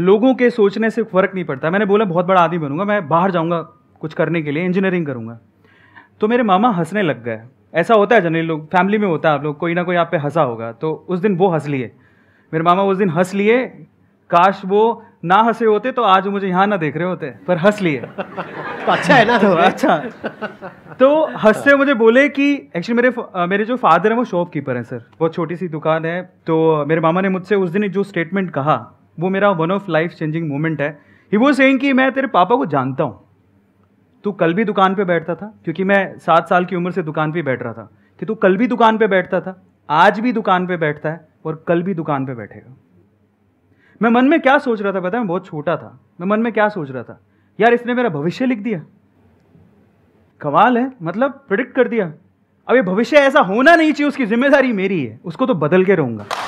लोगों के सोचने से फर्क नहीं पड़ता मैंने बोला बहुत बड़ा आदमी बनूंगा मैं बाहर जाऊँगा कुछ करने के लिए इंजीनियरिंग करूँगा तो मेरे मामा हंसने लग गए ऐसा होता है जनरली लोग फैमिली में होता है आप लोग कोई ना कोई आप पे हंसा होगा तो उस दिन वो हंस लिए मेरे मामा उस दिन हंस लिए काश वो ना हंसे होते तो आज मुझे यहाँ ना देख रहे होते पर हंस लिए तो अच्छा है ना तो अच्छा तो हंसते मुझे बोले कि एक्चुअली मेरे मेरे जो फादर हैं वो शॉपकीपर हैं सर बहुत छोटी सी दुकान है तो मेरे मामा ने मुझसे उस दिन जो स्टेटमेंट कहा वो मेरा one of life changing moment है ही वो सेइंग कि मैं तेरे पापा को जानता हूँ तू कल भी दुकान पे बैठता था क्योंकि मैं सात साल की उम्र से दुकान पे बैठ रहा था कि तू कल भी दुकान पे बैठता था आज भी दुकान पे बैठता है और कल भी दुकान पे बैठेगा मैं मन में क्या सोच रहा था पता है मैं बहुत छोटा था मैं मन में क्या सोच रहा था यार इसने मेरा भविष्य लिख दिया कमाल है मतलब प्रिडिक्ट कर दिया अब ये भविष्य ऐसा होना नहीं चाहिए उसकी जिम्मेदारी मेरी है उसको तो बदल के रहूंगा